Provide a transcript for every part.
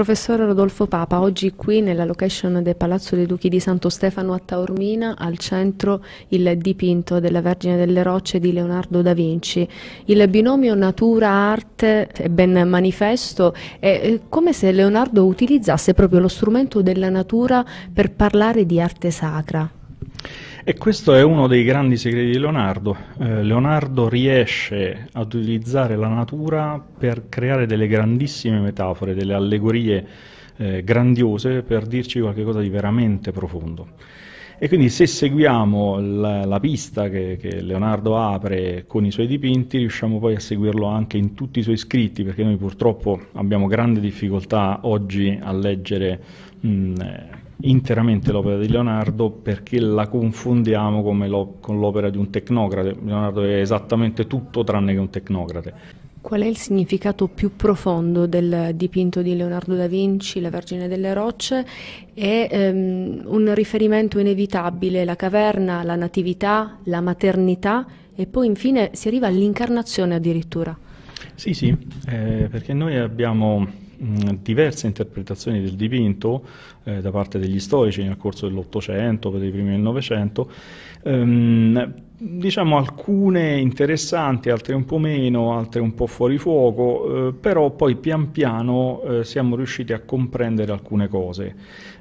Professore Rodolfo Papa, oggi qui nella location del Palazzo dei Duchi di Santo Stefano a Taormina, al centro il dipinto della Vergine delle Rocce di Leonardo da Vinci. Il binomio natura-arte è ben manifesto, è eh, come se Leonardo utilizzasse proprio lo strumento della natura per parlare di arte sacra. E questo è uno dei grandi segreti di Leonardo. Eh, Leonardo riesce ad utilizzare la natura per creare delle grandissime metafore, delle allegorie eh, grandiose per dirci qualcosa di veramente profondo. E quindi se seguiamo la, la pista che, che, Leonardo apre con i suoi dipinti, riusciamo poi a seguirlo anche in tutti i suoi scritti, perché noi purtroppo abbiamo grande difficoltà oggi a leggere mh, mm, eh, interamente l'opera di Leonardo perché la confondiamo lo, con l'opera di un tecnocrate. Leonardo è esattamente tutto tranne che un tecnocrate. Qual è il significato più profondo del dipinto di Leonardo da Vinci, La Vergine delle Rocce? È ehm, un riferimento inevitabile, la caverna, la natività, la maternità e poi infine si arriva all'incarnazione addirittura. Sì, sì, eh, perché noi abbiamo diverse interpretazioni del dipinto eh, da parte degli storici nel corso dell'Ottocento, per i primi del Novecento, ehm, diciamo alcune interessanti, altre un po' meno, altre un po' fuori fuoco, eh, però poi pian piano eh, siamo riusciti a comprendere alcune cose.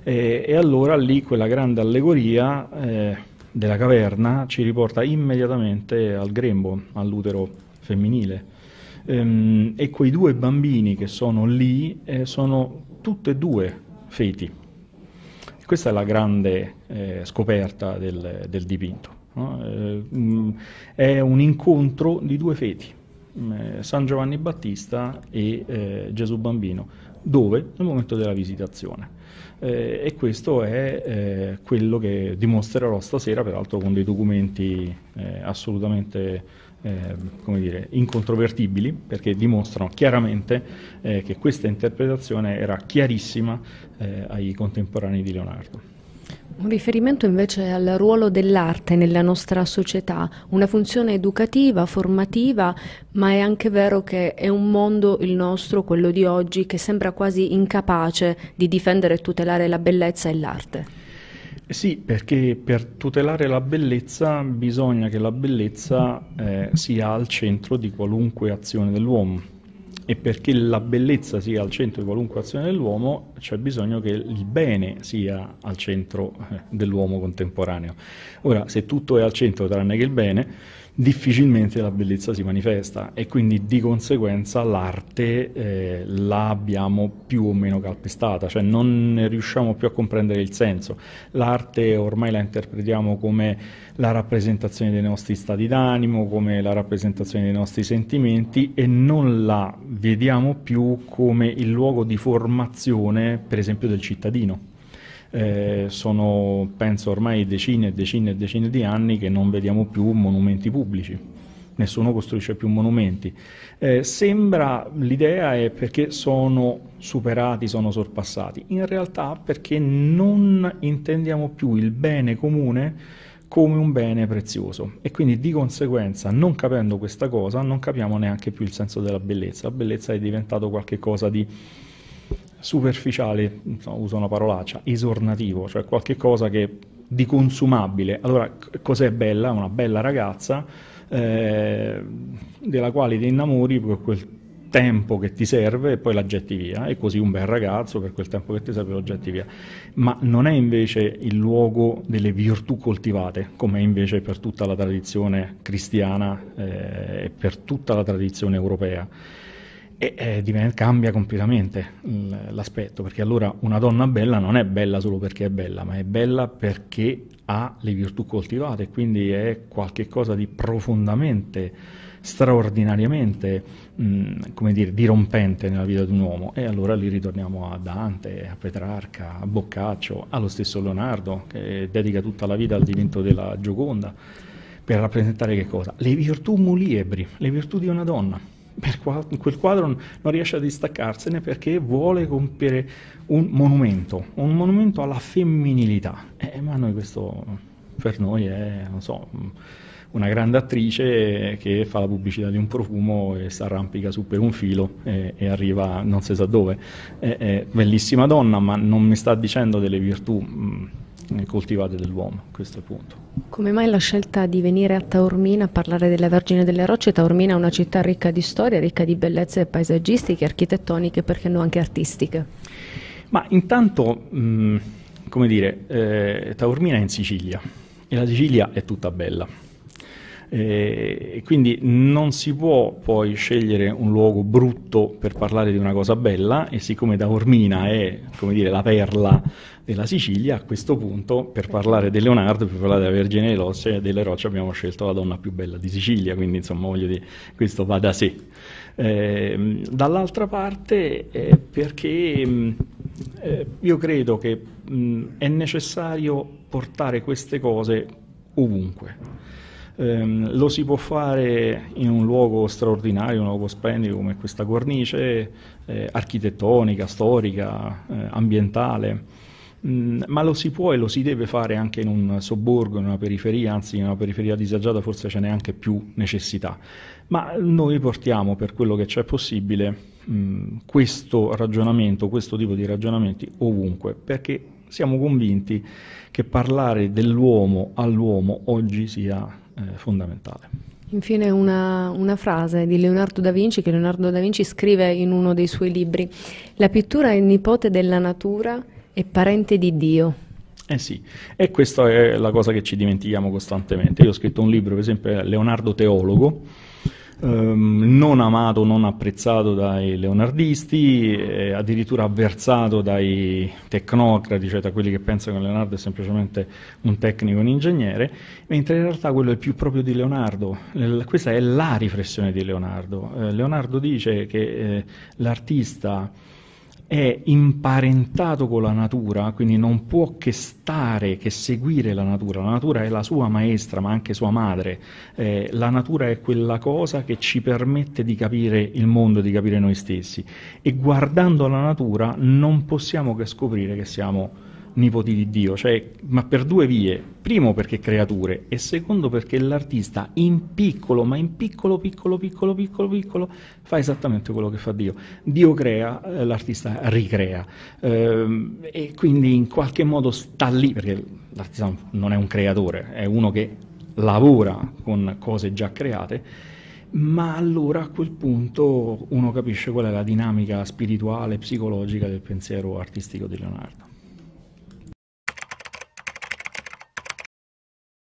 Eh, e allora lì quella grande allegoria eh, della caverna ci riporta immediatamente al grembo, all'utero femminile ehm, e quei due bambini che sono lì eh, sono tutte e due feti. Questa è la grande eh, scoperta del, del dipinto. No? Eh, è un incontro di due feti, mm, eh, San Giovanni Battista e eh, Gesù Bambino, dove? Nel momento della visitazione. Eh, e questo è eh, quello che dimostrerò stasera, peraltro con dei documenti eh, assolutamente Ehm, come dire, incontrovertibili perché dimostrano chiaramente eh, che questa interpretazione era chiarissima eh, ai contemporanei di Leonardo. Un riferimento invece al ruolo dell'arte nella nostra società, una funzione educativa, formativa, ma è anche vero che è un mondo, il nostro, quello di oggi, che sembra quasi incapace di difendere e tutelare la bellezza e l'arte. Eh sì, perché per tutelare la bellezza bisogna che la bellezza eh, sia al centro di qualunque azione dell'uomo e perché la bellezza sia al centro di qualunque azione dell'uomo c'è bisogno che il bene sia al centro eh, dell'uomo contemporaneo. Ora, se tutto è al centro tranne che il bene, difficilmente la bellezza si manifesta e quindi di conseguenza l'arte eh, la abbiamo più o meno calpestata, cioè non ne riusciamo più a comprendere il senso. L'arte ormai la interpretiamo come la rappresentazione dei nostri stati d'animo, come la rappresentazione dei nostri sentimenti e non la vediamo più come il luogo di formazione, per esempio, del cittadino eh, sono penso ormai decine e decine e decine di anni che non vediamo più monumenti pubblici nessuno costruisce più monumenti. Eh, sembra l'idea è perché sono superati, sono sorpassati, in realtà perché non intendiamo più il bene comune come un bene prezioso e quindi di conseguenza non capendo questa cosa non capiamo neanche più il senso della bellezza, la bellezza è diventato qualcosa di superficiale, uso una parolaccia, esornativo, cioè qualcosa che di consumabile. Allora, cos'è bella? Una bella ragazza eh, della quale ti innamori per quel tempo che ti serve e poi la getti via e così un bel ragazzo per quel tempo che ti serve lo getti via ma non è invece il luogo delle virtù coltivate come è invece per tutta la tradizione cristiana eh, e per tutta la tradizione europea e eh, diventa, cambia completamente l'aspetto, perché allora una donna bella non è bella solo perché è bella, ma è bella perché ha le virtù coltivate, quindi è qualcosa di profondamente, straordinariamente, mh, come dire, dirompente nella vita di un uomo. E allora lì ritorniamo a Dante, a Petrarca, a Boccaccio, allo stesso Leonardo, che dedica tutta la vita al divento della Gioconda, per rappresentare che cosa? Le virtù muliebri, le virtù di una donna quel quadro non riesce a distaccarsene perché vuole compiere un monumento, un monumento alla femminilità. Eh, eh ma noi questo per noi è, non so, mm, una grande attrice che fa la pubblicità di un profumo e si arrampica su per un filo e, e arriva non si sa dove. È, eh, è eh, bellissima donna, ma non mi sta dicendo delle virtù mm, coltivate dell'uomo, questo è il punto. Come mai la scelta di venire a Taormina a parlare della Vergine delle Rocce? Taormina è una città ricca di storia, ricca di bellezze paesaggistiche, architettoniche, perché no anche artistiche. Ma intanto, mh, mm, come dire, eh, Taormina è in Sicilia e la Sicilia è tutta bella. Eh, e quindi non si può poi scegliere un luogo brutto per parlare di una cosa bella e siccome Taormina è dire, la perla della Sicilia, a questo punto per parlare di Leonardo, per parlare della Vergine delle Rocce, delle Rocce abbiamo scelto la donna più bella di Sicilia, quindi insomma voglio dire, questo va da sé. Eh, dall'altra parte eh, perché mm, eh, io credo che mh, mm, è necessario portare queste cose ovunque ehm, lo si può fare in un luogo straordinario, un luogo splendido come questa cornice eh, architettonica, storica, eh, ambientale. Mm, ma lo si può e lo si deve fare anche in un sobborgo, in una periferia, anzi in una periferia disagiata forse ce n'è anche più necessità. Ma noi portiamo per quello che c'è possibile mm, questo ragionamento, questo tipo di ragionamenti ovunque, perché siamo convinti che parlare dell'uomo all'uomo oggi sia eh, fondamentale. Infine una, una, frase di Leonardo da Vinci che Leonardo da Vinci scrive in uno dei suoi libri. La pittura è nipote della natura e parente di Dio. Eh sì, e questa è la cosa che ci dimentichiamo costantemente. Io ho scritto un libro, per esempio, Leonardo Teologo, ehm, non amato, non apprezzato dai leonardisti, eh, addirittura avversato dai tecnocrati, cioè da quelli che pensano che Leonardo è semplicemente un tecnico, un ingegnere, mentre in realtà quello è più proprio di Leonardo. Eh, questa è la riflessione di Leonardo. Eh, Leonardo dice che eh, l'artista è imparentato con la natura, quindi non può che stare, che seguire la natura. La natura è la sua maestra, ma anche sua madre. Eh, la natura è quella cosa che ci permette di capire il mondo, di capire noi stessi. E guardando la natura non possiamo che scoprire che siamo nipoti di Dio, cioè, ma per due vie. Primo perché creature e secondo perché l'artista in piccolo, ma in piccolo, piccolo, piccolo, piccolo, piccolo, fa esattamente quello che fa Dio. Dio crea, eh, l'artista ricrea ehm, e quindi in qualche modo sta lì, perché l'artista non è un creatore, è uno che lavora con cose già create ma allora a quel punto uno capisce qual è la dinamica spirituale, psicologica del pensiero artistico di Leonardo.